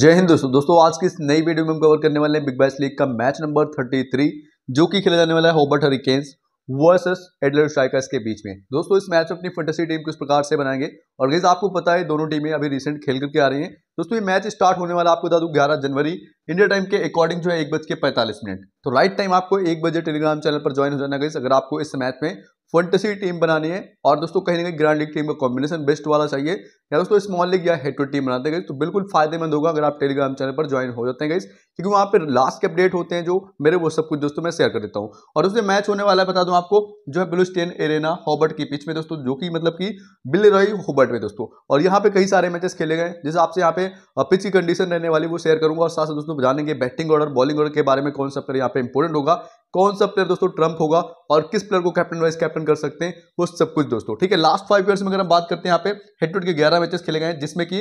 जय हिंद दोस्तों दोस्तों आज की इस नई वीडियो में हम कवर करने वाले हैं बिग बैस लीग का मैच नंबर 33 जो कि खेला जाने वाला है Hobart Hurricanes versus Adelaide Strikers के बीच में दोस्तों इस मैच में अपनी फंटेसी टीम किस प्रकार से बनाएंगे और गैस आपको पता है दोनों टीमें अभी रिसेंट खेल करके आ रही हैं दोस्तों ये मैच स्टार्ट होने वाला आपको बता दूँ ग्यारह जनवरी इंडिया टाइम के अकॉर्डिंग जो है एक बज के पैंतालीस मिनट तो राइट टाइम आपको एक बजे टेलीग्राम चैनल पर ज्वाइन हो जाना गई अगर आपको इस मैच में फंटेसी टीम बनानी है और दोस्तों कहीं ना कहीं ग्रैंड लीग टीम का कॉम्बिनेशन बेस्ट वाला चाहिए या दोस्तों स्मॉल लीग या हेड टू टीम बनाते हैं तो बिल्कुल फायदेमंद होगा अगर आप टेलीग्राम चैनल पर ज्वाइन हो जाते हैं गाइज क्योंकि वहाँ पर लास्ट के अपडेट होते हैं जो मेरे वो सब कुछ दोस्तों मैं शेयर कर देता हूँ और दोस्तों मैच होने वाला है बता दूँ आपको जो है बिलुस्टेन एरेना हॉबर्ट की पिच में दोस्तों जो कि मतलब कि बिल रही हॉबर्ट में दोस्तों और यहाँ पे कई सारे मैचेस खेले गए जैसे आपसे यहाँ पे पिच की कंडीशन रहने वाली वो शेयर करूँगा और साथ साथ दोस्तों जानेंगे बैटिंग ऑर्डर बॉलिंग ऑर्डर के बारे में कौन सा यहाँ पे इंपॉर्टेंट होगा कौन सा प्लेयर दोस्तों ट्रंप होगा और किस प्लेयर को कैप्टन वाइस कैप्टन कर सकते हैं वो सब कुछ दोस्तों ठीक है लास्ट फाइव ईयर्स में अगर हम बात करते हैं यहाँ पे हेड टू के ग्यारह मैचेस खेले गए हैं जिसमें कि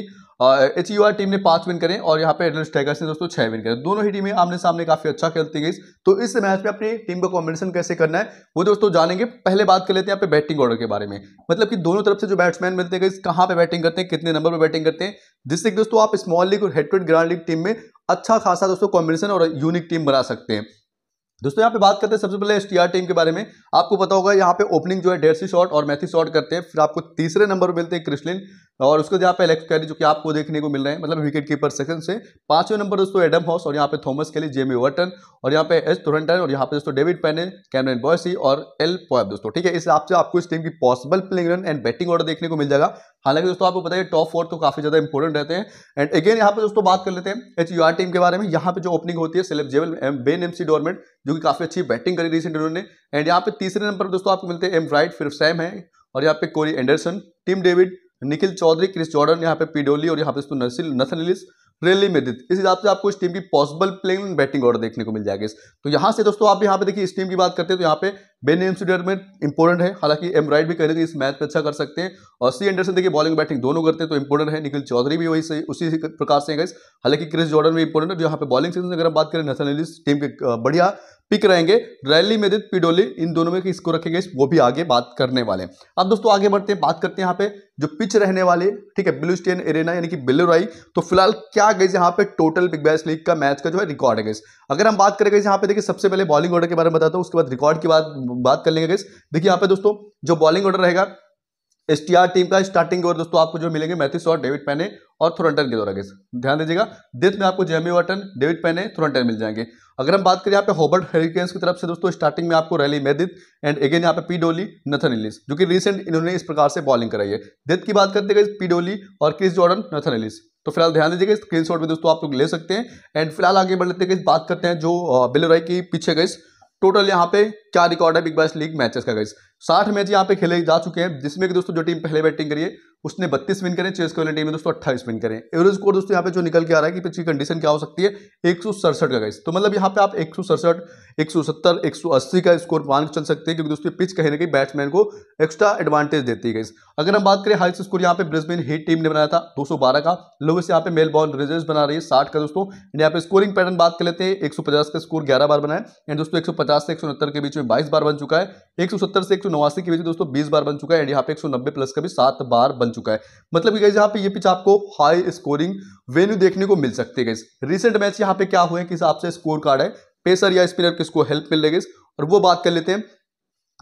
एच यू आर टीम ने पांच विन करें और यहाँ पे एडल स्ट्राइकर्स ने दोस्तों छह विन करें दोनों ही टीमें आमने सामने काफी अच्छा खेलती गई तो इस मैच में अपनी टीम का कॉम्बिनेशन कैसे करना है वो दोस्तों जानेंगे पहले बात कर लेते हैं यहाँ पे बैटिंग ऑर्डर के बारे में मतलब कि दोनों तरफ से जो बैट्समैन मिलते हैं कहाँ पे बैटिंग करते हैं कितने नंबर पर बैटिंग करते हैं जिससे दोस्तों आप स्मॉल लीग और head to grand league team में अच्छा खासा दोस्तों कॉम्बिनेशन और यूनिक टीम बना सकते हैं दोस्तों यहाँ पे बात करते हैं सबसे पहले एसटीआर टीम के बारे में आपको पता होगा यहाँ पे ओपनिंग जो है डेढ़ सी शॉट और मैथी शॉट करते हैं फिर आपको तीसरे नंबर पर मिलते हैं क्रिस्लिन और उसके यहाँ पे एलेक्स कैरी जो कि आपको देखने को मिल रहे हैं मतलब विकेट कीपर सेक्शन से पांचवें नंबर दोस्तों एडम हॉस और यहाँ पे थॉमस केली जेमी वर्टन और यहाँ पे एस थोरेंटन और यहाँ पे दोस्तों डेविड पैने कैमरन बॉयसी और एल पॉयब दोस्तों ठीक है इस हिसाब से आपको इस टीम की possible playing run and batting order देखने को मिल जाएगा हालांकि दोस्तों आपको बताइए टॉप फोर तो काफी ज्यादा इंपॉर्टेंट रहते हैं एंड अगेन यहाँ पे दोस्तों बात कर लेते हैं एच यू टीम के बारे में यहाँ पे जो ओपनिंग होती है सेलेब जेवल बेन एमसी डोरमेंट जो कि काफी अच्छी बैटिंग करी रिसेंट उन्होंने एंड यहाँ पे तीसरे नंबर पर दोस्तों आपको मिलते हैं एम राइट फिर सैम है और यहाँ पे Corey Anderson team David Nikhil Chaudhary Chris Jordan यहाँ पे पीडोली और यहाँ पे नसिल इलिस रेली में इस हिसाब से आपको इस टीम की पॉसिबल प्लेइंग बैटिंग ऑर्डर देखने को मिल जाएगी तो यहाँ से दोस्तों आप यहाँ पे देखिए इस टीम की बात करते हैं तो यहाँ पे बेन एमसीडर में इंपॉर्टेंट है हालांकि एम राइट भी कह ना कहीं इस मैच पे अच्छा कर सकते हैं और सी एंडरसन देखिए बॉलिंग बैटिंग दोनों करते हैं तो इंपॉर्टेंट है निखिल चौधरी भी वही से उसी प्रकार से है हालांकि क्रिस जॉर्डन भी इंपॉर्टेंट है जो यहाँ पे बॉलिंग सीजन अगर हम बात करें नसन टीम के बढ़िया पिक रहेंगे रैली मेरित पिडोली इन दोनों में किसको रखेंगे वो भी आगे बात करने वाले हैं अब दोस्तों आगे बढ़ते हैं बात करते हैं यहाँ पे जो पिच रहने वाले ठीक है ब्लू स्टेन एरेना यानी कि बिल्लुराई तो फिलहाल क्या गई यहाँ पे टोटल बिग बैस लीग का मैच का जो है रिकॉर्ड है गई अगर हम बात करें यहाँ पे देखिए सबसे पहले बॉलिंग ऑर्डर के बारे में बताता हूँ उसके बाद रिकॉर्ड की बात बात कर लेंगे गई देखिए यहाँ पे दोस्तों जो बॉलिंग ऑर्डर रहेगा एस टीम का स्टार्टिंग और दोस्तों आपको जो मिलेंगे मैथिस और डेविड पैने और थ्रोटन के द्वारा ध्यान दीजिएगा डेथ में आपको जेमी वर्टन डेविड पैने थ्रोटन मिल जाएंगे अगर हम बात करें यहाँ पे हॉबर्ट हेरिकेन्स की तरफ से दोस्तों स्टार्टिंग में आपको रैली मेदित एंड अगेन यहाँ पे पी डोली नथन एलिस जो कि रिसेंट इन्होंने इस प्रकार से बॉलिंग कराई है डेथ की बात करते हैं पी डोली और क्रिस जॉर्डन नथन एलिस तो फिलहाल ध्यान दीजिएगा स्क्रीन शॉट में दोस्तों आप लोग ले सकते हैं एंड फिलहाल आगे बढ़ लेते हैं बात करते हैं जो बिलोराई की पीछे गई टोटल यहाँ पे क्या रिकॉर्ड है बिग बैस लीग मैचेस का गई साठ मैच यहाँ पे खेले जा चुके हैं जिसमें कि दोस्तों जो टीम पहले बैटिंग करिए उसने बत्तीस विन करें चेस वाली टीम में दोस्तों अट्ठाईस विन करें एवरेज स्कोर दोस्तों यहाँ पे जो निकल के आ रहा है कि पिछली कंडीशन क्या हो सकती है एक का गाइस तो मतलब यहाँ पे आप एक सौ सड़सठ एक का स्कोर मान चल सकते हैं क्योंकि दोस्तों पिच कहीं ना कहीं बैट्समैन को एक्स्ट्रा एडवांटेज देती है अगर हम बात करें हाइस्ट स्कोर यहाँ पे ब्रिस्बेन हिट टीम ने बनाया था बारह का लोग यहाँ पे मेल बॉल बना रही है साठ का दोस्तों यहाँ पे स्कोरिंग पैटर्न बात कर लेते हैं पचास का स्कोर ग्यारह बार बनाए एंड दोस्तों पचास से एक के बीच में बाईस बार बन चुका है सत्तर से एक नवासी की वजह दोस्तों बीस बार बन चुका है एंड यहाँ पे एक प्लस का भी सात बार बन चुका है मतलब कि यहाँ पे ये पिच आपको हाई स्कोरिंग वेन्यू देखने को मिल सकती है रिसेंट मैच यहाँ पे क्या हुए किस आपसे स्कोर कार्ड है पेसर या स्पिनर किसको हेल्प मिल रही और वो बात कर लेते हैं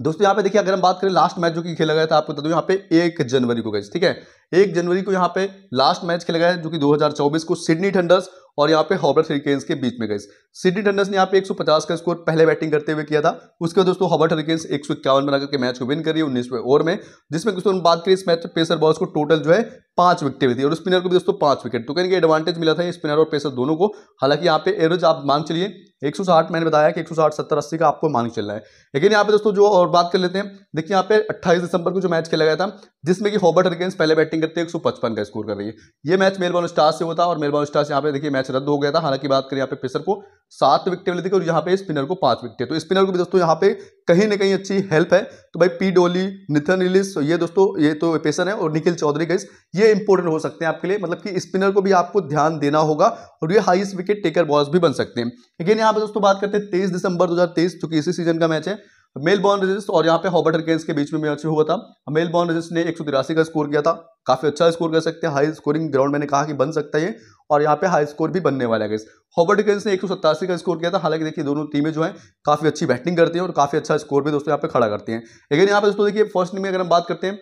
दोस्तों यहाँ पे देखिए अगर हम बात करें लास्ट मैच जो कि खेला गया था आपको बता दूं यहाँ पे एक जनवरी को गए ठीक है एक जनवरी को यहाँ पे लास्ट मैच खेला गया है जो कि 2024 को सिडनी थंडर्स और यहाँ पे हॉबर्ट हरिकेन्स के बीच में गए सिडनी टंडर्स ने यहाँ पे 150 का स्कोर पहले बैटिंग करते हुए किया था उसके बाद दोस्तों हॉबर्ट हरिकेन्स एक सौ इक्यावन बनाकर के मैच को विन करिए उन्नीसवें ओवर में जिसमें दोस्तों बात करिए इस मैच पेसर बॉल्स को टोटल जो है पांच विकेट भी थी और स्पिनर को भी दोस्तों पांच विकेट तो कहीं एडवांटेज मिला था स्पिनर और पेसर दोनों को हालांकि यहाँ पे एवरेज आप मान चलिए 160 मैंने बताया कि 160 सत्तर अस्सी का आपको मांग चल रहा है लेकिन यहाँ पे दोस्तों जो और बात कर लेते हैं देखिए यहाँ पे 28 दिसंबर को जो मैच खेला गया था जिसमें कि हॉबर्ट हरिकेन्स पहले बैटिंग करते सौ पचपन का स्कोर कर रही है ये मैच मेलबॉर्न स्टार्स से होता और मेलबॉर्न स्टार्स यहाँ पे देखिए मैच रद्द हो गया था हालांकि बात करें यहाँ पे पेसर को सात विकटें वाली थी और यहाँ पे स्पिनर को पांच विकटे तो स्पिनर को भी दोस्तों यहाँ पे कहीं ना कहीं अच्छी हेल्प है तो भाई पी डोली निथन इलिस ये दोस्तों ये तो पेशन है और निखिल चौधरी गैस ये इंपॉर्टेंट हो सकते हैं आपके लिए मतलब कि स्पिनर को भी आपको ध्यान देना होगा और ये हाइस्ट विकेट टेकर बॉल्स भी बन सकते हैं लेकिन यहाँ पे दोस्तों बात करते हैं तेईस दिसंबर दो चूंकि इसी सीजन का मैच है मेल बॉर्न रेजिस्ट और यहाँ पे हॉबर्ट हरकेन्स के बीच में मैच अच्छा हुआ था मेल बॉर्न रेजिस्ट ने एक का स्कोर किया था काफी अच्छा स्कोर कर सकते हैं हाई स्कोरिंग ग्राउंड मैंने कहा कि बन सकता है और यहाँ पे हाई स्कोर भी बनने वाला है हॉबर्ट हरकेन्स ने एक का स्कोर किया था हालांकि देखिए दोनों टीमें जो है काफी अच्छी बैटिंग करती है और काफी अच्छा स्कोर भी दोस्तों यहाँ पे खड़ा करती हैं लेकिन यहाँ पे दोस्तों देखिए फर्स्ट इनिंग में अगर हम बात करते हैं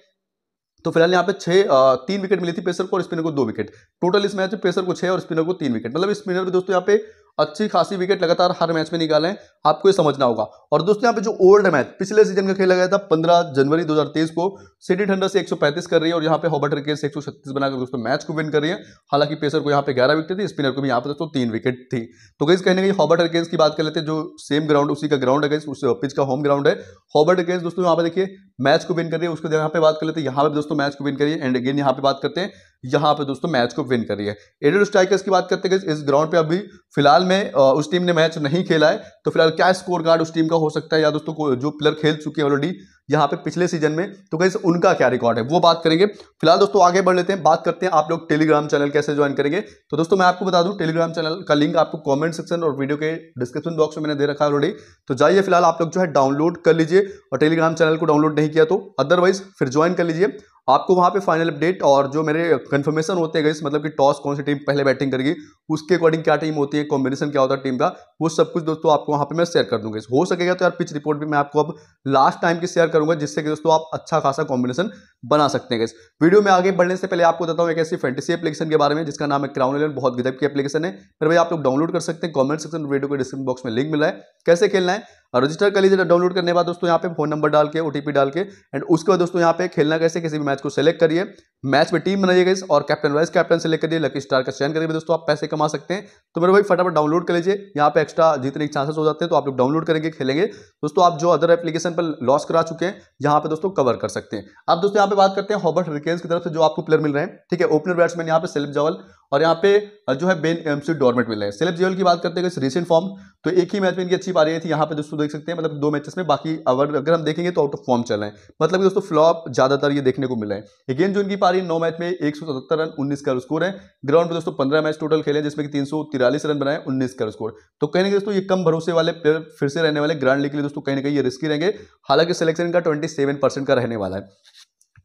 तो फिलहाल यहाँ पे छह तीन विकेट मिली थी पेसर को और स्पिनर को दो विकेट टोटल इस मैच में पेसर को छह और स्पिनर को तीन विकेट मतलब स्पिनर भी दोस्तों यहाँ पे अच्छी खासी विकेट लगातार हर मैच में निकालें आपको ये समझना होगा और दोस्तों यहाँ पे जो ओल्ड मैच पिछले सीजन का खेला गया था 15 जनवरी 2023 को सिटी ठंडर से 135 कर रही है और यहाँ पे हॉबर्ट रिकेट से एक बनाकर दोस्तों मैच को विन कर रही है हालांकि पेसर को यहाँ पे 11 विकेट थी स्पिनर को भी यहाँ पे दोस्तों तीन विकेट थी तो कहीं कहने कहीं हॉबर्ट रिकेन्स की बात कर लेते हैं जो सेम ग्राउंड उसी का ग्राउंड है उस पिच uh, का होम ग्राउंड है हॉबर्ट रिकेन्स दोस्तों यहाँ पे देखिए मैच को विन कर रही है उसके यहाँ पे बात कर लेते हैं यहाँ पे दोस्तों मैच को विन करिए एंड अगेन यहाँ पे बात करते हैं यहां पे दोस्तों मैच को विन करी है एडेड स्ट्राइकर्स की बात करते हैं इस ग्राउंड पे अभी फिलहाल में उस टीम ने मैच नहीं खेला है तो फिलहाल क्या स्कोर कार्ड उस टीम का हो सकता है या दोस्तों जो प्लेयर खेल चुके हैं ऑलरेडी यहाँ पे पिछले सीजन में तो कैसे उनका क्या रिकॉर्ड है वो बात करेंगे फिलहाल दोस्तों आगे बढ़ लेते हैं बात करते हैं आप लोग टेलीग्राम चैनल कैसे ज्वाइन करेंगे तो दोस्तों मैं आपको बता दूं टेलीग्राम चैनल का लिंक आपको कमेंट सेक्शन और वीडियो के डिस्क्रिप्शन बॉक्स में मैंने दे रखा है ऑलरेडी तो जाइए फिलहाल आप लोग जो है डाउनलोड कर लीजिए और टेलीग्राम चैनल को डाउनलोड नहीं किया तो अदरवाइज फिर ज्वाइन कर लीजिए आपको वहाँ पे फाइनल अपडेट और जो मेरे कंफर्मेशन होते हैं मतलब कि टॉस कौन सी टीम पहले बैटिंग करेगी उसके अकॉर्डिंग क्या टीम होती है कॉम्बिनेशन क्या होता है टीम का वो सब कुछ दोस्तों आपको वहाँ पे मैं शेयर कर दूंगा हो सकेगा तो यार पिच रिपोर्ट भी मैं आपको अब लास्ट टाइम की शेयर करूंगा जिससे कि दोस्तों आप अच्छा खासा कॉम्बिनेशन बना सकते हैं वीडियो में आगे बढ़ने से पहले आपको बताऊँ एक ऐसी फैंटेसी एप्लीकेशन के बारे में जिसका नाम है क्राउन इलेवन बहुत गदब की एप्लीकेशन है फिर भाई आप लोग डाउनलोड कर सकते हैं कॉमेंट सेक्शन वीडियो को डिस्क्रिप्शन बॉक्स में लिंक मिला है कैसे खेलना है रजिस्टर कर लीजिए डाउनलोड करने के बाद दोस्तों यहाँ पे फोन नंबर डाल के पी डाल के एंड उसके बाद दोस्तों यहाँ पे खेलना कैसे किसी भी मैच को सेलेक्ट करिए मैच में टीम बनाइएगा इस और कैप्टन वाइस कैप्टन सेलेक्ट करिए लकी स्टार का चयन करिए दोस्तों आप पैसे कमा सकते हैं तो मेरे भाई फटाफट डाउनलोड कर लीजिए यहाँ पे एक्स्ट्रा जितने चांसेस हो जाते हैं तो आप लोग डाउनलोड करेंगे खेलेंगे दोस्तों आप जो अदर एप्लीकेशन पर लॉस करा चुके हैं यहाँ पे दोस्तों कवर कर सकते हैं अब दोस्तों यहाँ पे बात करते हैं हॉबर्ट रिकेन्स की तरफ से जो आपको प्लेयर मिल रहे हैं ठीक है ओपनर बैट्समैन यहाँ पे सेल्फ जवल और यहाँ पे जो है बेन सी डॉर्मेट मिल रहे हैं सेलेब जेवल की बात करते हैं रिसेंट फॉर्म तो एक ही मैच में इनकी अच्छी पा रही थी यहाँ पे दोस्तों देख सकते हैं मतलब दो मैचेस में बाकी अगर अगर हम देखेंगे तो आउट ऑफ फॉर्म चल रहे हैं मतलब दोस्तों फ्लॉप ज्यादातर ये देखने को मिला है अगेन जो इनकी पारी नौ मैच में एक रन उन्नीस का स्कोर है ग्राउंड पर दोस्तों पंद्रह मैच टोटल खेले जिसमें कि तीन रन बनाए उन्नीस का स्कोर तो कहीं ना दोस्तों ये कम भरोसे वाले प्लेयर फिर से रहने वाले ग्राउंड लेके लिए दोस्तों कहीं ना कहीं ये रिस्की रहेंगे हालांकि सिलेक्शन का ट्वेंटी का रहने वाला है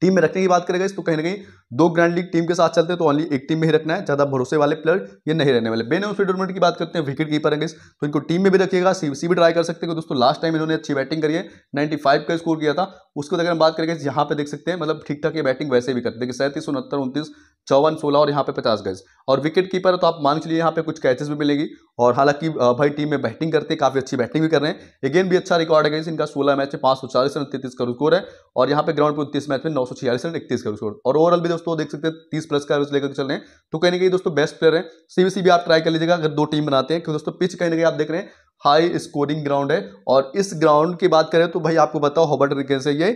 टीम में रखने की बात करेगा तो कहीं ना कहीं दो ग्रैंड लीग टीम के साथ चलते हैं तो ओनली एक टीम में ही रखना है ज्यादा भरोसे वाले प्लेयर ये नहीं रहने वाले बेन एम्फी डोरमेंट की बात करते हैं विकेट कीपर है तो इनको टीम में भी रखिएगा सी भी ट्राई कर सकते हैं दोस्तों लास्ट टाइम इन्होंने अच्छी बैटिंग करी है नाइन्टी का स्कोर किया था उसको अगर हम बात करेंगे यहाँ पे देख सकते हैं मतलब ठीक ठाक ये बैटिंग वैसे भी करते हैं सैंतीस उनहत्तर उनतीस चौवन सोलह और यहाँ पे पचास गज और विकेट कीपर तो आप मान चलिए यहाँ पे कुछ कैचेस भी मिलेगी और हालांकि भाई टीम में बैटिंग करते हैं काफ़ी अच्छी बैटिंग भी कर रहे हैं अगेन भी अच्छा रिकॉर्ड है इनका सोलह मैच में पांच सौ चालीस रन तैतीस का स्कोर है और यहाँ पे ग्राउंड पर उन्तीस मैच में नौ सौ छियालीस रन इकतीस का स्कोर और ओवरऑल भी दोस्तों देख सकते हैं तीस प्लस का एवरेज लेकर चल रहे हैं तो कहीं ना कहीं दोस्तों बेस्ट प्लेयर है सीबीसी भी आप ट्राई कर लीजिएगा अगर दो टीम बनाते हैं क्योंकि दोस्तों पिच कहीं ना कहीं आप देख रहे हैं हाई स्कोरिंग ग्राउंड है और इस ग्राउंड की बात करें तो भाई आपको बताओ हॉबर्ट रिकेन से ये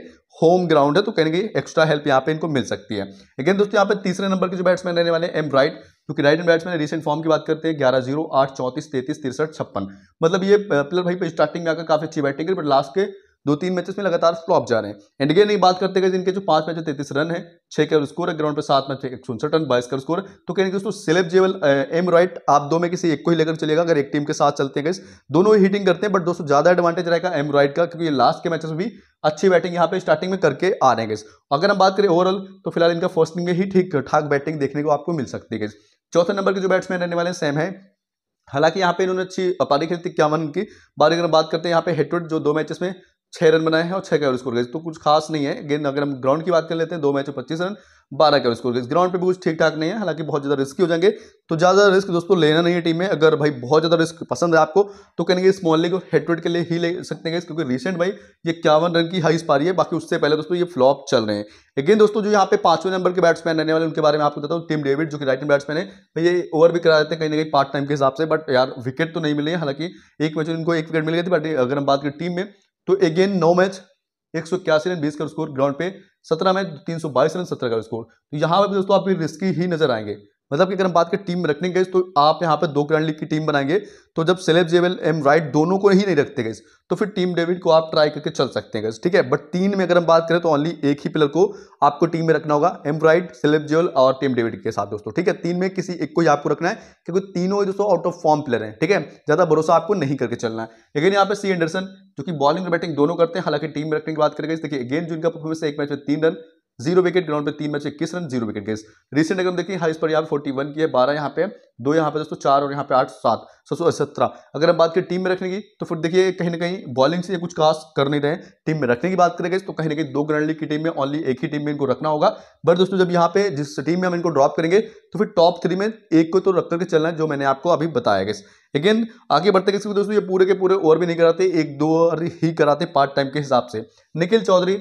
होम ग्राउंड है तो कहीं ना कहीं एक्स्ट्रा हेल्प यहाँ पे इनको मिल सकती है लेकिन दोस्तों यहाँ पे तीसरे नंबर के जो बैट्समैन रहने वाले एम राइट क्योंकि right hand batsman recent form की बात करते हैं ग्यारह जीरो आठ चौंतीस तैतीस तिरसठ छप्पन मतलब ये प्लेयर भाई स्टार्टिंग में आकर काफी अच्छी बैटिंग करी बट लास्ट के दो तीन मैचेस में लगातार फ्लॉप जा रहे हैं एंड गेन बात करते गए इनके जो पांच मैच तैतीस रन है छह का स्कोर है ग्राउंड पर सात मैच एक सौ रन बाईस का स्कोर तो कहेंगे दोस्तों सेलेब जेवल एम राइट आप दो में किसी एक को ही लेकर चलेगा अगर एक टीम के साथ चलते हैं दोनों ही हिटिंग करते हैं बट दोस्तों ज्यादा एडवांटेज रहेगा एम राइट का क्योंकि लास्ट के मैचेस में भी अच्छी बैटिंग यहाँ पे स्टार्टिंग में करके आ रहे हैं अगर हम बात करें ओवरऑल तो फिलहाल इनका फर्स्ट में ही ठीक ठाक बैटिंग देखने को आपको मिल सकती है चौथे नंबर के जो बैट्समैन रहने वाले हैं है हालांकि यहाँ पे इन्होंने अच्छी पारी खेली थी इक्यावन की बारह अगर बात करते हैं यहाँ पे हेटवेट जो दो मैचेस में छः रन बनाए हैं और छः कैवर स्कोर गए तो कुछ खास नहीं है गेंद अगर हम ग्राउंड की बात कर लेते हैं दो मैच में पच्चीस रन बारह कैवर स्कोर गए ग्राउंड पे भी कुछ ठीक ठाक नहीं है हालांकि बहुत ज़्यादा रिस्की हो जाएंगे तो ज़्यादा रिस्क दोस्तों लेना नहीं है टीम में अगर भाई बहुत ज़्यादा रिस्क पसंद है आपको तो कहेंगे स्मॉल लीग और हेडवेड के लिए ही ले सकते हैं क्योंकि रिसेंट भाई ये इक्यावन रन की हाइस पारी है बाकी उससे पहले दोस्तों ये फ्लॉप चल रहे हैं लेकिन दोस्तों जो यहाँ पे पांचवें नंबर के बैट्समैन रहने वाले उनके बारे में आपको बताता हूँ टीम डेविड जो कि राइट हैंड बैट्समैन है भाई ये ओवर भी करा देते हैं कहीं ना कहीं पार्ट टाइम के हिसाब से बट यार विकेट तो नहीं मिले हालांकि एक मैच में इनको एक विकेट मिल गई थी बट अगर हम बात करें टीम में तो अगेन नौ मैच एक सौ इक्यासी रन बीस का स्कोर ग्राउंड पे सत्रह मैच तीन सौ बाईस रन सत्रह का स्कोर तो यहाँ पर दोस्तों आप रिस्की ही नजर आएंगे मतलब कि अगर हम बात करें टीम में रखने गए तो आप यहाँ पर दो ग्रैंड लीग की टीम बनाएंगे तो जब सेलेब जेवल एम राइट दोनों को ही नहीं रखते गए तो फिर टीम डेविड को आप ट्राई करके चल सकते हैं ठीक है बट तीन में अगर हम बात करें तो ओनली एक ही प्लेयर को आपको टीम में रखना होगा एम राइट सेलेब जेवल और टीम डेविड के साथ दोस्तों ठीक है तीन में किसी एक को ही आपको रखना है क्योंकि तीनों दोस्तों आउट ऑफ फॉर्म प्लेयर हैं ठीक है ज़्यादा भरोसा आपको नहीं करके चलना है लेकिन यहाँ पे सी एंडरसन जो कि बॉलिंग और बैटिंग दोनों करते हैं हालांकि टीम में रखने की बात करेंगे देखिए अगेन जो इनका परफॉर्मेंस है एक मैच में तीन रन जीरो विकेट ग्राउंड पे तीन मैच इक्कीस run zero wicket guys recent अगर देखिए देखें पर यहाँ पे फोर्टी वन की है बारह यहाँ पे दो यहाँ पे दोस्तों चार और यहाँ पे आठ सात सौ सौ सत्रह अगर हम बात करें टीम में रखने की तो फिर देखिए कहीं ना कहीं बॉलिंग से कुछ खास कर नहीं रहे टीम में रखने की बात करेंगे तो कहीं ना कहीं दो ग्रैंड लीग की टीम में ओनली एक ही टीम में इनको रखना होगा बट दोस्तों जब यहाँ पे जिस टीम में हम इनको ड्रॉप करेंगे तो फिर टॉप थ्री में एक को तो रख करके चलना है जो मैंने आपको अभी बताया गया लेकिन आगे बढ़ते किसी दोस्तों ये पूरे के पूरे ओवर भी नहीं कराते एक दो ओवर ही कराते पार्ट टाइम के हिसाब से निखिल चौधरी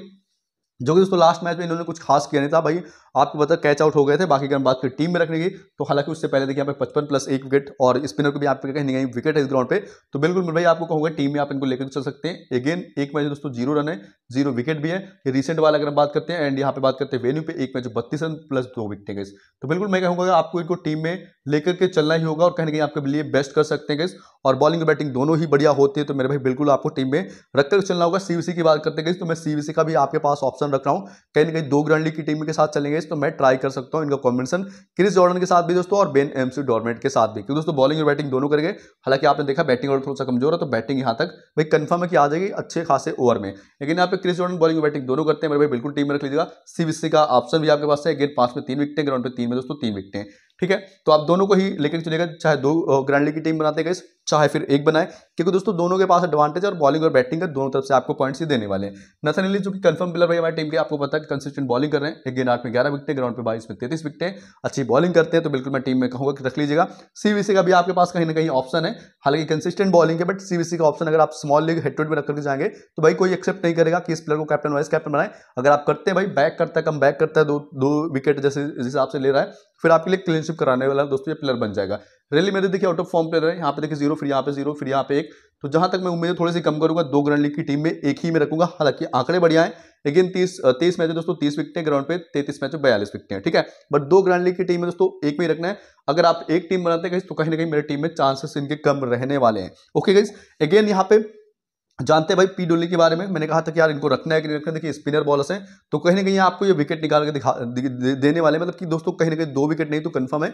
जो कि दोस्तों लास्ट मैच में इन्होंने कुछ खास किया नहीं था भाई आपको पता कैच आउट हो गए थे बाकी अगर बात करें टीम में रखने की तो हालांकि उससे पहले देखिए यहाँ पे पचपन प्लस एक विकेट और स्पिनर को भी आपके कहीं नहीं विकेट है इस ग्राउंड पे तो बिल्कुल भाई आपको कहूँगा टीम में आप इनको लेकर चल सकते हैं अगेन एक मैच दोस्तों जीरो रन है जीरो विकेट भी है ये रिसेंट वाला अगर हम बात करते हैं एंड यहाँ पे बात करते हैं वेन्यू पे एक मैच बत्तीस रन प्लस दो विकेट है तो बिल्कुल मैं कहूँगा आपको इनको टीम में लेकर के चलना ही होगा और कहीं ना कहीं आपके लिए बेस्ट कर सकते हैं गैस और बॉलिंग और बैटिंग दोनों ही बढ़िया होती है तो मेरे भाई बिल्कुल आपको टीम में रखकर चलना होगा सीबीसी की बात करते गई तो मैं सीबीसी का भी आपके पास ऑप्शन रख रहा हूँ कहीं ना कहीं दो ग्रैंड लीग की टीम के साथ चलेंगे तो मैं ट्राई कर सकता हूँ इनका कॉम्बिनेशन क्रिस जॉर्डन के साथ भी दोस्तों और बेन एम डॉर्मेट के साथ भी क्योंकि दोस्तों बॉलिंग और बैटिंग दोनों करेंगे हालांकि आपने देखा बैटिंग और थोड़ा सा कमजोर है तो बैटिंग यहाँ तक भाई कन्फर्म है कि आ जाएगी अच्छे खासे ओवर में लेकिन यहाँ पे क्रिस जॉर्डन बॉलिंग और बैटिंग दोनों करते हैं मेरे भाई बिल्कुल टीम में रख लीजिएगा सीबीसी का ऑप्शन भी आपके पास है अगेन पांच में तीन विकटें ग्राउंड पर तीन में दोस्तों तीन विकटें ठीक है तो आप दोनों को ही लेकर चलेगा चाहे दो ग्रैंड लीग की टीम बनाते गए चाहे फिर एक बनाए क्योंकि दोस्तों दोनों के पास एडवांटेज और बॉलिंग और बैटिंग का दोनों तरफ से आपको पॉइंट्स ही देने वाले हैं नथन एली जो कि कंफर्म पिलर भाई हमारी टीम के आपको पता है कंसिस्टेंट बॉलिंग कर रहे हैं एक गेंद आठ में ग्यारह विकटे ग्राउंड पर बाईस में तैतीस विकटे अच्छी बॉलिंग करते हैं तो बिल्कुल मैं टीम में कहूँगा कि रख लीजिएगा सीवीसी का भी आपके पास कहीं ना कहीं ऑप्शन है हालांकि कंसिस्टेंट बॉलिंग है बट सीवीसी का ऑप्शन अगर आप स्मॉल लीग टूट में रखकर जाएंगे तो भाई कोई एक्सेप्ट नहीं करेगा कि इस प्लेयर को कैप्टन वाइस कैप्टन बनाए अगर आप करते हैं भाई बैक करता है कम बैक करता है दो दो विकेट जैसे जिस हिसाब से ले रहा है फिर आपके लिए क्लीनशिप कराने वाला दोस्तों ये प्लेयर बन जाएगा रैली मेरे देखिए आउट ऑफ फॉर्म प्लेयर है यहाँ पे देखिए जीरो फिर यहाँ पे जीरो फिर यहाँ पे एक तो जहां तक मैं उम्मीद थोड़ी सी कम करूंगा दो ग्रैंड लीग की टीम में एक ही में रखूंगा हालांकि आंकड़े बढ़िया है लेकिन तीस तीस मैच दोस्तों तीस विकटें ग्राउंड पे तैतीस मैच में बयालीस विकटें हैं ठीक है बट दो ग्रैंड लीग की टीम में दोस्तों एक में ही रखना है अगर आप एक टीम बनाते हैं तो कहीं ना कहीं मेरे टीम में चांसेस इनके कम रहने वाले हैं ओके गाइज अगेन यहाँ पे जानते हैं भाई पी डोली के बारे में मैंने कहा था कि यार इनको रखना है कि नहीं रखना देखिए स्पिनर बॉलर्स हैं तो कहीं ना कहीं आपको ये विकेट निकाल के दिखा दे, देने वाले मतलब कि दोस्तों कहीं ना कहीं दो विकेट नहीं तो कंफर्म है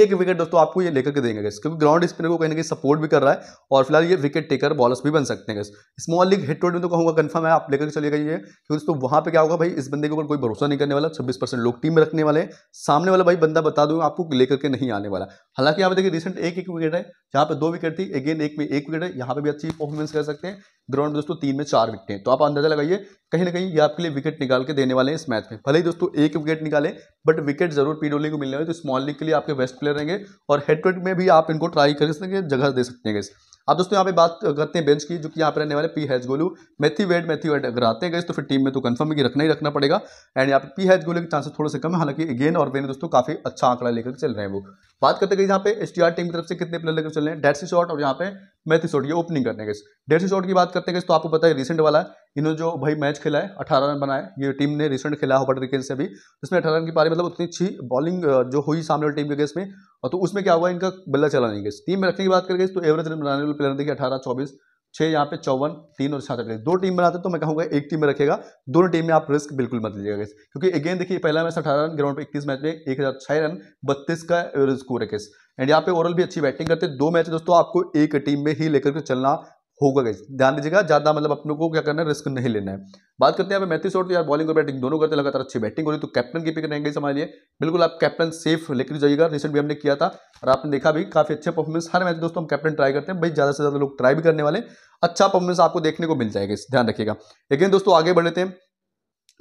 एक विकेट दोस्तों आपको ये लेकर के देंगे गैस क्योंकि ग्राउंड स्पिनर को कहीं ना कहीं सपोर्ट भी कर रहा है और फिलहाल ये विकेट टेकर बॉलर्स भी बन सकते हैं गैस स्मॉल लीग हेड रोड में तो कहूँगा कन्फर्म है आप लेकर चले गए क्योंकि दोस्तों वहाँ पर क्या होगा भाई इस बंदे के ऊपर कोई भरोसा नहीं करने वाला छब्बीस लोग टीम में रखने वाले सामने वाला भाई बंदा बता दूंगा आपको लेकर के नहीं आने वाला हालांकि यहाँ पर देखिए रिसेंट एक एक विकेट है यहाँ पे दो विकेट थी अगेन एक में एक विकेट है यहाँ पे भी अच्छी परफॉर्मेंस कर सकते हैं ग्राउंड में दोस्तों तीन में चार विकेट हैं तो आप अंदाजा लगाइए कहीं ना कहीं ये आपके लिए विकेट निकाल के देने वाले हैं इस मैच में भले ही दोस्तों एक विकेट निकाले बट विकेट जरूर पी डोली को मिलने वाले तो स्मॉल लीग के लिए आपके बेस्ट प्लेयर रहेंगे और हेडवेट में भी आप इनको ट्राई कर सकते हैं जगह दे सकते हैं अब दोस्तों यहाँ पे बात करते हैं बेंच की जो कि यहाँ पे रहने वाले पी हैच गोलू मैथी वेड मैथी वेड अगर आते हैं गए तो फिर टीम में तो है कि रखना ही रखना पड़ेगा एंड यहाँ पे पी हैच गोलू के चांसेस थोड़े से कम है हालांकि अगेन और वेन दोस्तों काफी अच्छा आंकड़ा लेकर चल रहे हैं वो बात करते हैं यहाँ पे एस टीम की तरफ से कितने प्लेयर लेकर चल रहे हैं डेढ़ शॉट और यहाँ पे मैथी शॉट ये ओपनिंग करने गए डेढ़ शॉट की बात करते हैं तो आपको पता है रिसेंट वाला है इन्होंने जो भाई मैच खेला है अठारह रन बनाए ये टीम ने रिसेंट खेला हॉपर क्रिकेट से अभी जिसमें अठारह रन की पारी मतलब उतनी अच्छी बॉलिंग जो हुई सामने वाली टीम के गेस में और तो उसमें क्या हुआ इनका बल्ला चला नहीं गया टीम में रखने की बात करके तो एवरेज रन बनाने वाले प्लेयर देखिए अठारह चौबीस छः यहाँ पे चौवन तीन और छाछठ दो टीम बनाते तो मैं कहूँगा एक टीम में रखेगा दोनों टीम में आप रिस्क बिल्कुल मत लीजिएगा गैस क्योंकि अगेन देखिए पहला मैच अठारह रन ग्राउंड पर इक्कीस मैच में एक हज़ार छः रन बत्तीस का एवरेज स्कोर है गैस एंड यहाँ पे ओवरऑल भी अच्छी बैटिंग करते दो मैच दोस्तों आपको एक टीम में ही लेकर के चलना होगा गई ध्यान दीजिएगा ज़्यादा मतलब अपने को क्या करना है रिस्क नहीं लेना है बात करते हैं मैथी पे मैथिस और तो यार बॉलिंग और बैटिंग दोनों करते लगातार अच्छी बैटिंग हो रही तो कैप्टन की पिक रहेंगे समझ लिए बिल्कुल आप कैप्टन सेफ लेकर जाइएगा रिसेंट भी हमने किया था और आपने देखा भी काफ़ी अच्छे परफॉर्मेंस हर मैच दोस्तों हम कैप्टन ट्राई करते हैं भाई ज़्यादा से ज़्यादा लोग ट्राई भी करने वाले अच्छा परफॉर्मेंस आपको देखने को मिल जाएगा ध्यान रखिएगा लेकिन दोस्तों आगे बढ़ लेते हैं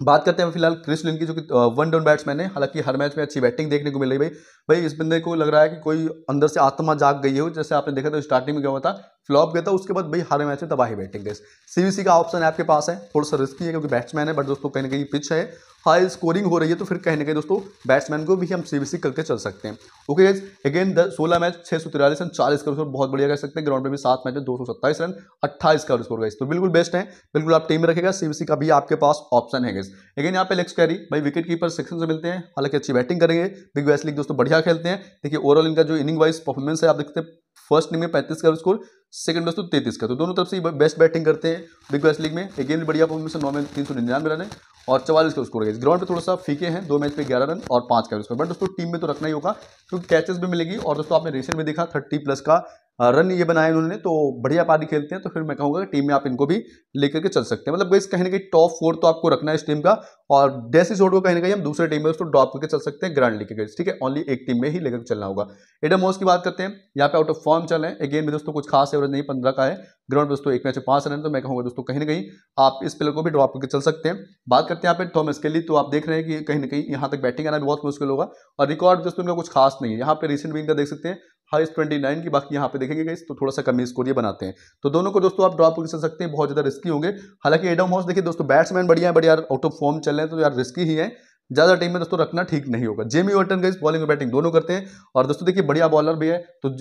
बात करते हैं फिलहाल क्रिस लिन की जो कि वन डाउन बैट्समैन है हालांकि हर मैच में अच्छी बैटिंग देखने को मिल रही भाई भाई इस बंदे को लग रहा है कि कोई अंदर से आत्मा जाग गई हो जैसे आपने देखा था स्टार्टिंग में क्या हुआ था फ्लॉप गया था उसके बाद भाई हारे मैच में तबाही बैटिंग रेस सीबीसी का ऑप्शन आपके पास है थोड़ा सा रिस्की है क्योंकि बैट्समैन है बट दोस्तों कहीं ना कहीं पिच है हाई स्कोरिंग हो रही है तो फिर कहीं ना कहीं दोस्तों बैट्समैन को भी हम सीबीसी करके चल सकते हैं ओके गाइज अगेन सोलह मैच छः सौ तिरालीस रन चालीस का स्कोर बहुत बढ़िया कर सकते हैं ग्राउंड पर भी सात मैच में दो सौ सत्ताईस रन अट्ठाईस का स्कोर गाइज तो बिल्कुल बेस्ट है बिल्कुल आप टीम में रखेगा सीबीसी का भी आपके पास ऑप्शन है गाइज अगेन यहाँ पे लेग्स कैरी भाई विकेट कीपर सेक्शन से मिलते हैं हालांकि अच्छी बैटिंग करेंगे बिग बैस लीग दोस्तों बढ़िया खेलते हैं देखिए ओवरऑल इनका जो इनिंग वाइज परफॉर्मेंस है आप देखते हैं फर्स्ट इनिंग में पैंतीस का स्कोर सेकंड दोस्तों तैतीस का तो दोनों तरफ से बेस्ट बैटिंग करते हैं बिग बैस लीग में एक भी बढ़िया परफॉर्मेंस नौ में तीन सौ निन्यानवे रन है और चवालीस का स्कोर है इस ग्राउंड पे थोड़ा सा फीके हैं दो मैच पे ग्यारह रन और पांच का स्कोर बट दोस्तों टीम में तो रखना ही होगा क्योंकि कैचेस भी मिलेगी और दोस्तों आपने रिसेंट में देखा थर्टी प्लस का रन ये बनाए उन्होंने तो बढ़िया पारी खेलते हैं तो फिर मैं कहूँगा कि टीम में आप इनको भी लेकर के चल सकते हैं मतलब इस कहने की टॉप फोर तो आपको रखना है इस टीम का और डेसी जोड को कहने का हम दूसरे टीम में उसको ड्रॉप करके चल सकते हैं ग्रांड लेके गए ठीक है ओनली एक टीम में ही लेकर चलना होगा एडम मोस की बात करते हैं यहाँ पे आउट ऑफ फॉर्म चल रहे हैं अगेन में दोस्तों कुछ खास एवरेज नहीं पंद्रह का है ग्राउंड दोस्तों एक मैच में पांच रन तो मैं कहूँगा दोस्तों कहीं ना कहीं आप इस प्लेयर को भी ड्रॉप करके चल सकते हैं बात करते हैं यहाँ पे थॉमस के लिए तो आप देख रहे हैं कि कहीं ना कहीं यहाँ तक बैटिंग आना भी बहुत मुश्किल होगा और रिकॉर्ड दोस्तों इनका कुछ खास नहीं है यहाँ पे रिसेंट भी का देख सकते हैं हाइस्ट ट्वेंटी नाइन की बाकी यहाँ पे देखेंगे गाइस तो थोड़ा सा कमी स्कोर ये बनाते हैं तो दोनों को दोस्तों आप ड्रॉप कर सकते हैं बहुत ज़्यादा रिस्की होंगे हालांकि एडम हाउस देखिए दोस्तों बैट्समैन बढ़िया है बट यार आउट ऑफ फॉर्म चल रहे हैं तो यार रिस्की ही है ज़्यादा टीम में दोस्तों रखना ठीक नहीं होगा जेमी वर्टन गाइस बॉलिंग और बैटिंग दोनों करते हैं और दोस्तों देखिए बढ़िया बॉलर भी है तो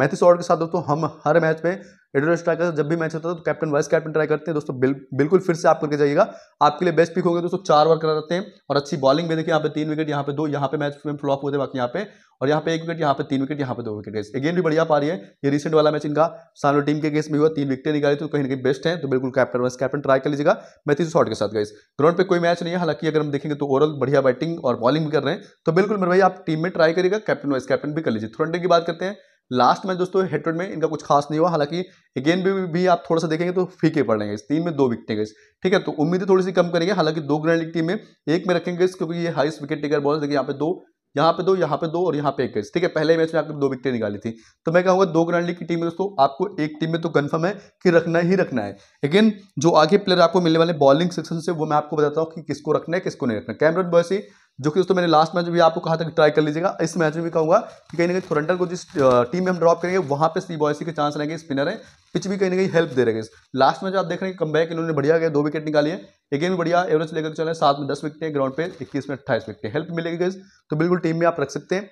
मैथिस ऑर्ड के साथ दोस्तों हम हर मैच में स्ट्राइक स्ट्राइकर जब भी मैच होता है तो कैप्टन वाइस कैप्टन ट्राई करते हैं दोस्तों बिल, बिल्कुल फिर से आप करके जाइएगा आपके लिए बेस्ट पिक होंगे दोस्तों चार ओवर कराते हैं और अच्छी बॉलिंग भी देखिए यहाँ पे तीन विकेट यहाँ पे दो यहाँ पे मैच में फ्लॉप होते बाकी यहाँ पे और यहाँ पे एक विकेट यहाँ पे तीन विकेट यहाँ पे दो विकेट अगेन भी बढ़िया पा रही है ये रिसेंट वाला मैच इनका सामने टीम के केस में हुआ तीन विकेट निकाली तो कहीं ना कहीं बेस्ट है तो बिल्कुल कैप्टन वाइस कैप्टन ट्राई कर लीजिएगा मैथी शॉट के साथ गई ग्राउंड पर कोई मैच नहीं है हालांकि अगर हम देखेंगे तो ओवरऑल बढ़िया बैटिंग और बॉलिंग भी कर रहे हैं तो बिल्कुल मेरे भाई आप टीम में ट्राई करिएगा कैप्टन वाइस कैप्टन भी कर लीजिए थ्रोडे की बात करते हैं लास्ट में दोस्तों हेटरेड में इनका कुछ खास नहीं हुआ हालांकि अगेन भी, भी आप थोड़ा सा देखेंगे तो फीके पड़ रहे हैं तीन में दो विकटें गई ठीक है तो उम्मीदें थोड़ी सी कम करेंगे हालांकि दो ग्रैंड लीग टीम में एक में रखेंगे क्योंकि ये हाइस्ट विकेट टेकर बॉल देखिए यहाँ पे दो यहाँ पे दो यहाँ पे दो और यहाँ पे एक गई ठीक है पहले मैच में आपने दो विकटें निकाली थी तो मैं कहूँगा दो ग्रैंड लीग की टीम में दोस्तों आपको एक टीम में तो कन्फर्म है कि रखना ही रखना है लेकिन जो आगे प्लेयर आपको मिलने वाले बॉलिंग सेक्शन से वो मैं आपको बताता हूँ कि किसको रखना है किसको नहीं रखना कैमरन बॉयसी जो कि दोस्तों मैंने लास्ट मैच में भी आपको कहा था कि ट्राई कर लीजिएगा इस मैच में भी कहूँगा कि कहीं ना कहीं थोरेंटन को जिस टीम में हम ड्रॉप करेंगे वहाँ पे सी बॉयसी के चांस रहेंगे स्पिनर हैं पिच भी कहीं ना कहीं हेल्प दे रहे लास्ट मैच आप देख रहे हैं कम बैक इन्होंने बढ़िया गया दो विकेट निकाली है अगेन भी बढ़िया एवरेज लेकर चल रहे सात में दस विकटें ग्राउंड पे इक्कीस में अट्ठाईस विकटें हेल्प मिलेगी गई तो बिल्कुल टीम में आप रख सकते हैं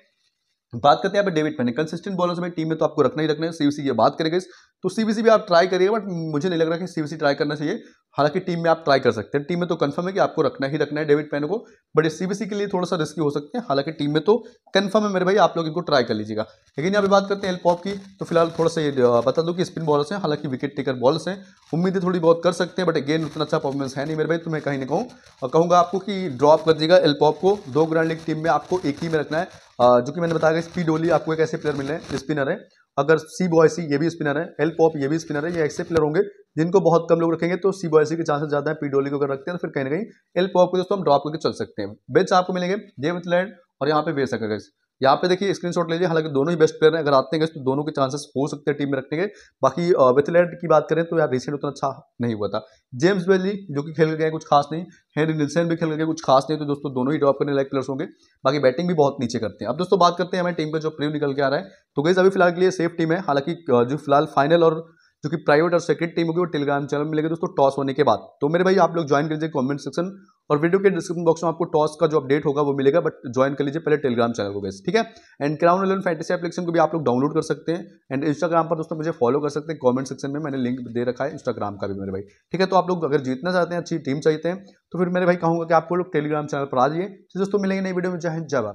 बात करते हैं यहाँ पे डेविड पेन कंसिस्टेंट बॉलर्स में टीम में तो आपको रखना ही रखना है सीवीसी की बात करेंगे तो सीबीसी भी आप ट्राई करिए बट मुझे नहीं लग रहा कि सीबीसी ट्राई करना चाहिए हालांकि टीम में आप ट्राई कर सकते हैं टीम में तो कंफर्म है कि आपको रखना ही रखना है डेविड पेन को बट सीबीसी के लिए थोड़ा सा रिस्की हो सकते हैं हालांकि टीम में तो कंफर्म है मेरे भाई आप लोग इनको ट्राई कर लीजिएगा लेकिन यहाँ बात करते हैं एलपॉप की तो फिलहाल थोड़ा सा ये बता दूँ कि स्पिन बॉलर्स हैं हालांकि विकेट टेकर बॉलर्स हैं उम्मीदें थोड़ी बहुत कर सकते हैं बट अगेन उतना अच्छा परफॉर्मेंस है नहीं मेरे भाई तो मैं कहीं ना कहूँ और कहूँगा आपको कि ड्रॉप कर दीजिएगा एलपॉप को दो ग्रांड लीग टीम में आपको एक ही में रखना है जो कि मैंने बताया स्पीड ओली आपको एक ऐसे प्लेयर मिल रहे हैं स्पिनर है अगर सी बॉयसी ये भी स्पिनर है एल पॉप ये भी स्पिनर है ये ऐसे प्लेयर होंगे जिनको बहुत कम लोग रखेंगे तो सी बॉयसी के चांसेस ज़्यादा है पी डोली को अगर रखते हैं तो फिर कहीं ना कहीं एल पॉप को दोस्तों हम ड्रॉप करके चल सकते हैं बेच आपको मिलेंगे जेव लैंड और यहाँ पे बेच अगर यहाँ पे देखिए स्क्रीनशॉट लीजिए हालांकि दोनों ही बेस्ट प्लेयर हैं अगर आते हैं तो दोनों के चांसेस हो सकते हैं टीम में रखने के बाकी वेथलैंड की बात करें तो यार रिसेंट उतना अच्छा नहीं हुआ था जेम्स वेली जो कि खेल गए कुछ खास नहीं हेनरी निल्सन भी खेल गए कुछ खास नहीं तो दोस्तों दोनों ही ड्रॉप करने लायक प्लेयर्स होंगे बाकी बैटिंग भी बहुत नीचे करते हैं अब दोस्तों बात करते हैं हमारे टीम का जो प्रीव निकल के आ रहा है तो गई अभी फिलहाल के लिए सेफ टीम है हालांकि जो फिलहाल फाइनल और जो कि प्राइवेट और सेक्रेट टीम होगी वो टेलीग्राम चैनल मिलेगी दोस्तों टॉस होने के बाद तो मेरे भाई आप लोग ज्वाइन कर लीजिए कॉमेंट सेक्शन और वीडियो के डिस्क्रिप्शन बॉक्स में आपको टॉस का जो अपडेट होगा वो मिलेगा बट ज्वाइन कर लीजिए पहले टेलीग्राम चैनल को गए ठीक है and Crown Eleven fantasy application को भी आप लोग डाउनलोड कर सकते हैं एंड इंस्टाग्राम पर दोस्तों मुझे फॉलो कर सकते हैं कॉमेंट सेक्शन में मैंने लिंक दे रखा है इंस्टाग्राम का भी मेरे भाई ठीक है तो आप लोग अगर जीतना चाहते हैं अच्छी टीम चाहते हैं तो फिर मेरे भाई कहूँगा कि आपको लोग टेलीग्राम चैनल पर आ जाइए तो दोस्तों मिलेंगे नई वीडियो में जय हिंद जय भारत